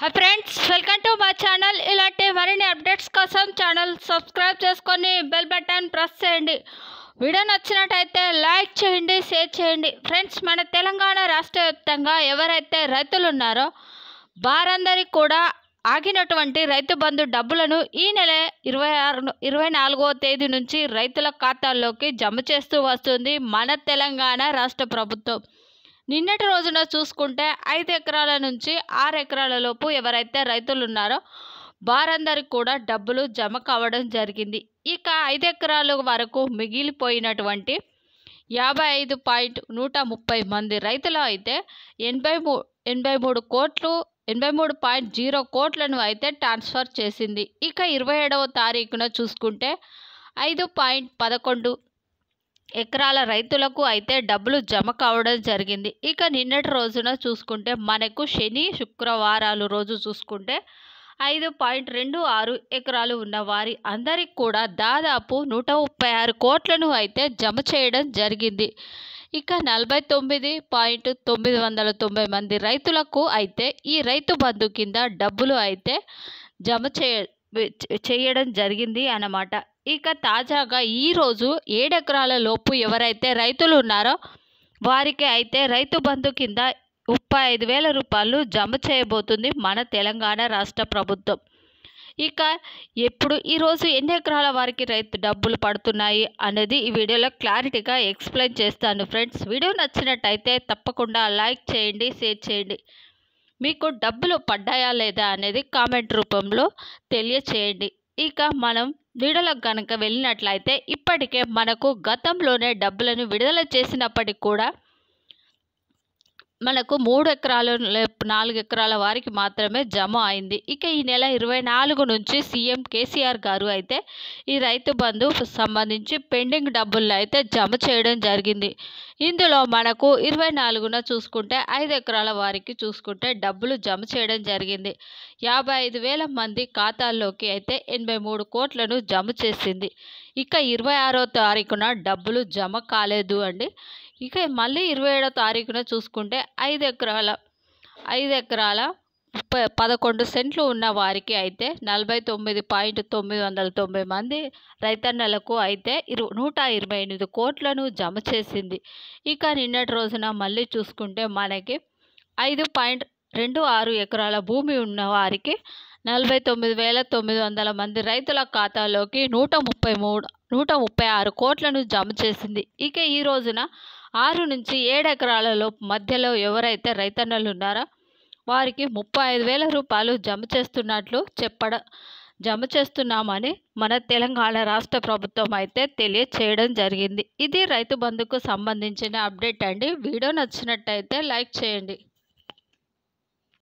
high friends welcome to మా channel ఇలాంటి మరిన్ని అప్డేట్స్ కోసం ఛానల్ సబ్స్క్రైబ్ చేసుకొని బెల్ బటన్ ప్రెస్ చేయండి వీడియో నచ్చినట్టయితే లైక్ చేయండి షేర్ చేయండి ఫ్రెండ్స్ మన తెలంగాణ రాష్ట్ర వ్యాప్తంగా ఎవరైతే రైతులు ఉన్నారో వారందరికీ కూడా ఆగినటువంటి రైతు బంధు డబ్బులను ఈ నెల ఇరవై ఆరు ఇరవై తేదీ నుంచి రైతుల ఖాతాల్లోకి జమ చేస్తూ వస్తుంది మన తెలంగాణ రాష్ట్ర ప్రభుత్వం నిన్నటి రోజున చూసుకుంటే ఐదు ఎకరాల నుంచి ఆరు ఎకరాల లోపు ఎవరైతే రైతులు ఉన్నారో వారందరికి కూడా డబ్బులు జమ కావడం జరిగింది ఇక ఐదు ఎకరాల వరకు మిగిలిపోయినటువంటి యాభై ఐదు పాయింట్ నూట ముప్పై మంది రైతులు అయితే ఎనభై మూ ఎనభై మూడు కోట్లు ఎనభై మూడు పాయింట్ జీరో కోట్లను అయితే ట్రాన్స్ఫర్ చేసింది ఇక ఇరవై ఏడవ తారీఖున చూసుకుంటే ఐదు పాయింట్ పదకొండు ఎకరాల రైతులకు అయితే డబ్బులు జమ కావడం జరిగింది ఇక నిన్నటి రోజున చూసుకుంటే మనకు శని శుక్రవారాలు రోజు చూసుకుంటే ఐదు పాయింట్ రెండు ఆరు ఎకరాలు ఉన్న వారి అందరికి కూడా దాదాపు నూట ముప్పై ఆరు కోట్లను అయితే జమ చేయడం జరిగింది ఇక నలభై తొమ్మిది పాయింట్ తొమ్మిది వందల తొంభై మంది రైతులకు అయితే ఈ రైతు బంధు కింద డబ్బులు అయితే జమ చే చేయడం జరిగింది అన్నమాట ఇక తాజాగా ఈరోజు ఏడెకరాల లోపు ఎవరైతే రైతులు ఉన్నారో వారికి అయితే రైతు బంధు కింద ముప్పై ఐదు వేల రూపాయలు జమ చేయబోతుంది మన తెలంగాణ రాష్ట్ర ప్రభుత్వం ఇక ఎప్పుడు ఈరోజు ఎన్ని ఎకరాల వారికి రైతు డబ్బులు పడుతున్నాయి అనేది ఈ వీడియోలో క్లారిటీగా ఎక్స్ప్లెయిన్ చేస్తాను ఫ్రెండ్స్ వీడియో నచ్చినట్టయితే తప్పకుండా లైక్ చేయండి షేర్ చేయండి మీకు డబ్బులు పడ్డాయా లేదా అనేది కామెంట్ రూపంలో తెలియచేయండి ఇక మనం నీడలకు కనుక వెళ్ళినట్లయితే ఇప్పటికే మనకు గతంలోనే డబ్బులను విడుదల చేసినప్పటికి కూడా మనకు మూడు ఎకరాలు నాలుగు ఎకరాల వారికి మాత్రమే జమ అయింది ఇక ఈ నెల ఇరవై నాలుగు నుంచి సీఎం కేసీఆర్ గారు అయితే ఈ రైతు బంధు సంబంధించి పెండింగ్ డబ్బులను అయితే జమ చేయడం జరిగింది ఇందులో మనకు ఇరవై నాలుగున చూసుకుంటే ఐదు ఎకరాల వారికి చూసుకుంటే డబ్బులు జమ చేయడం జరిగింది యాభై ఐదు వేల మంది ఖాతాల్లోకి అయితే ఎనభై మూడు కోట్లను జమ చేసింది ఇక ఇరవై ఆరో తారీఖున డబ్బులు జమ కాలేదు అండి ఇక మళ్ళీ ఇరవై ఏడో తారీఖున చూసుకుంటే ఐదు ఎకరాల ఐదు ఎకరాల పదకొండు సెంట్లు ఉన్న వారికి అయితే నలభై తొమ్మిది పాయింట్ తొమ్మిది వందల తొంభై మంది రైతన్నలకు అయితే ఇరు నూట ఇరవై ఎనిమిది కోట్లను జమ చేసింది ఇక నిన్నటి రోజున మళ్ళీ చూసుకుంటే మనకి ఐదు పాయింట్ రెండు ఆరు ఎకరాల భూమి ఉన్న వారికి నలభై తొమ్మిది వేల తొమ్మిది వందల మంది రైతుల ఖాతాలోకి నూట ముప్పై మూడు నూట ముప్పై ఆరు కోట్లను జమ చేసింది ఇక ఈ రోజున ఆరు నుంచి ఏడు ఎకరాలలో మధ్యలో ఎవరైతే రైతన్నలు ఉన్నారో వారికి ముప్పై ఐదు వేల రూపాయలు జమ చేస్తున్నట్లు చెప్పడం జమ చేస్తున్నామని మన తెలంగాణ రాష్ట్ర ప్రభుత్వం అయితే తెలియచేయడం జరిగింది ఇది రైతు బంధుకు సంబంధించిన అప్డేట్ అండి వీడియో నచ్చినట్టయితే లైక్ చేయండి